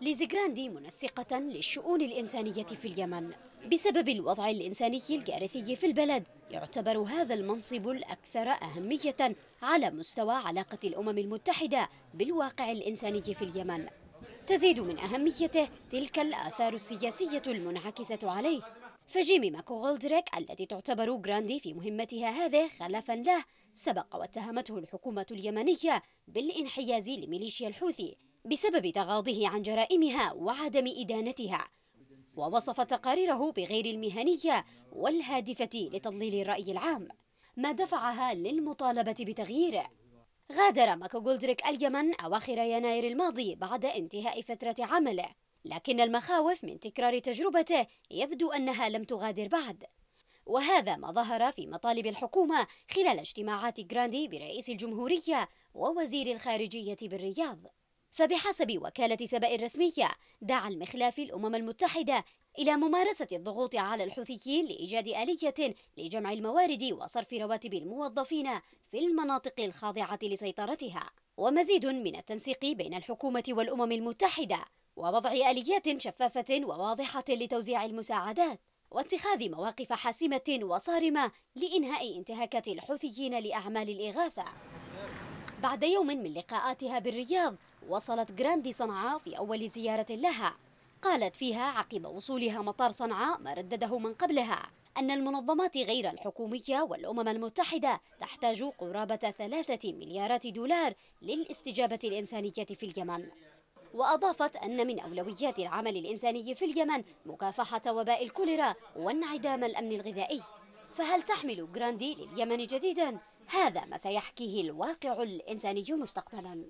ليزي جراندي منسقة للشؤون الإنسانية في اليمن بسبب الوضع الإنساني الكارثي في البلد يعتبر هذا المنصب الأكثر أهمية على مستوى علاقة الأمم المتحدة بالواقع الإنساني في اليمن تزيد من أهميته تلك الآثار السياسية المنعكسة عليه فجيمي ماكو غولدريك التي تعتبر جراندي في مهمتها هذه خلفا له سبق واتهمته الحكومة اليمنية بالانحياز لميليشيا الحوثي بسبب تغاضيه عن جرائمها وعدم إدانتها ووصف تقاريره بغير المهنية والهادفة لتضليل الرأي العام ما دفعها للمطالبة بتغييره غادر ماكوغولدريك اليمن أواخر يناير الماضي بعد انتهاء فترة عمله لكن المخاوف من تكرار تجربته يبدو أنها لم تغادر بعد وهذا ما ظهر في مطالب الحكومة خلال اجتماعات جراندي برئيس الجمهورية ووزير الخارجية بالرياض فبحسب وكالة سبأ الرسمية دعا المخلاف الأمم المتحدة إلى ممارسة الضغوط على الحوثيين لإيجاد آلية لجمع الموارد وصرف رواتب الموظفين في المناطق الخاضعة لسيطرتها ومزيد من التنسيق بين الحكومة والأمم المتحدة ووضع آليات شفافة وواضحة لتوزيع المساعدات واتخاذ مواقف حاسمة وصارمة لإنهاء انتهاكات الحوثيين لأعمال الإغاثة بعد يوم من لقاءاتها بالرياض وصلت جراندي صنعاء في أول زيارة لها قالت فيها عقب وصولها مطار صنعاء ما ردده من قبلها أن المنظمات غير الحكومية والأمم المتحدة تحتاج قرابة ثلاثة مليارات دولار للاستجابة الإنسانية في اليمن وأضافت أن من أولويات العمل الإنساني في اليمن مكافحة وباء الكوليرا وانعدام الأمن الغذائي فهل تحمل جراندي لليمن جديدا هذا ما سيحكيه الواقع الإنساني مستقبلا